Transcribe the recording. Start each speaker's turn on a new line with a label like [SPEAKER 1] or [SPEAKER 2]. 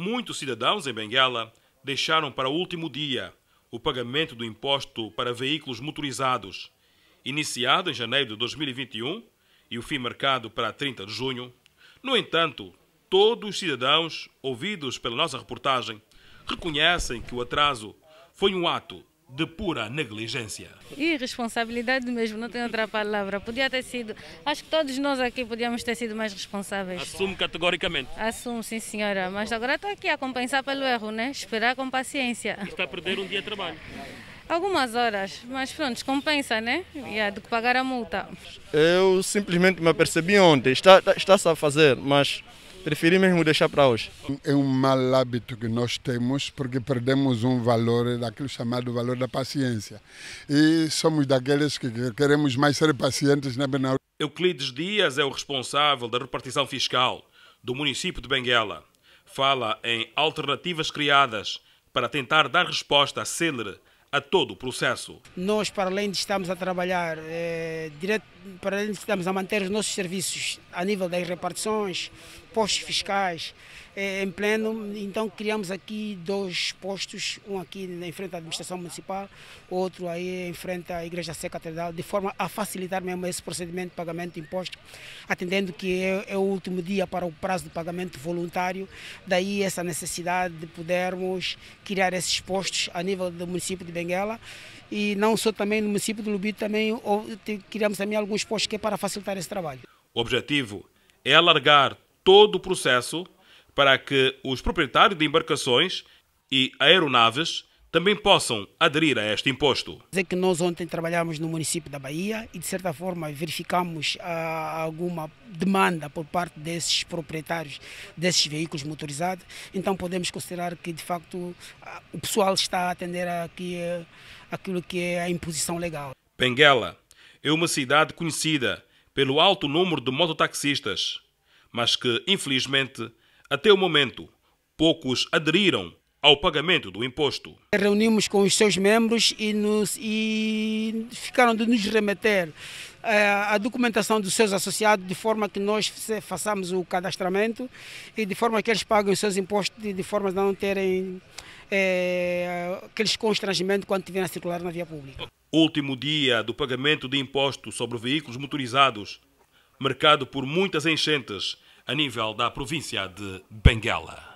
[SPEAKER 1] Muitos cidadãos em Benguela deixaram para o último dia o pagamento do imposto para veículos motorizados, iniciado em janeiro de 2021 e o fim marcado para 30 de junho. No entanto, todos os cidadãos ouvidos pela nossa reportagem reconhecem que o atraso foi um ato de pura negligência.
[SPEAKER 2] Irresponsabilidade mesmo, não tem outra palavra. Podia ter sido, acho que todos nós aqui podíamos ter sido mais responsáveis. Assumo
[SPEAKER 1] categoricamente.
[SPEAKER 2] Assumo, sim senhora, mas agora estou aqui a compensar pelo erro, né? Esperar com paciência. Está a perder um dia de trabalho. Algumas horas, mas pronto, compensa, né? há de pagar a multa. Eu simplesmente me apercebi ontem, está-se está a fazer, mas preferi mesmo deixar para hoje. É um mau hábito que nós temos porque perdemos um valor, daquele chamado valor da paciência. E somos daqueles que queremos mais ser pacientes na Benal.
[SPEAKER 1] Euclides Dias é o responsável da repartição fiscal do município de Benguela. Fala em alternativas criadas para tentar dar resposta célere a todo o processo.
[SPEAKER 3] Nós, para além de estarmos a trabalhar, é, direto, para além de estarmos a manter os nossos serviços a nível das repartições, postos fiscais é, em pleno, então criamos aqui dois postos, um aqui em frente à administração municipal, outro aí em frente à Igreja Seca Catedral, de forma a facilitar mesmo esse procedimento de pagamento de imposto, atendendo que é, é o último dia para o prazo de pagamento voluntário, daí essa necessidade de podermos criar esses postos a nível do município de Benguela e não só também no município de Lubito também criamos também alguns postos que é para facilitar esse trabalho.
[SPEAKER 1] O objetivo é alargar todo o processo para que os proprietários de embarcações e aeronaves também possam aderir a este imposto.
[SPEAKER 3] Dizer que nós ontem trabalhamos no município da Bahia e, de certa forma, verificamos ah, alguma demanda por parte desses proprietários desses veículos motorizados. Então, podemos considerar que, de facto, ah, o pessoal está a atender aqui, ah, aquilo que é a imposição legal.
[SPEAKER 1] Benguela é uma cidade conhecida pelo alto número de mototaxistas, mas que, infelizmente, até o momento, poucos aderiram ao pagamento do imposto.
[SPEAKER 3] Reunimos com os seus membros e, nos, e ficaram de nos remeter eh, a documentação dos seus associados de forma que nós façamos o cadastramento e de forma que eles paguem os seus impostos de forma a não terem é, aqueles constrangimentos quando estiverem a circular na via pública.
[SPEAKER 1] Último dia do pagamento de imposto sobre veículos motorizados, marcado por muitas enchentes a nível da província de Benguela.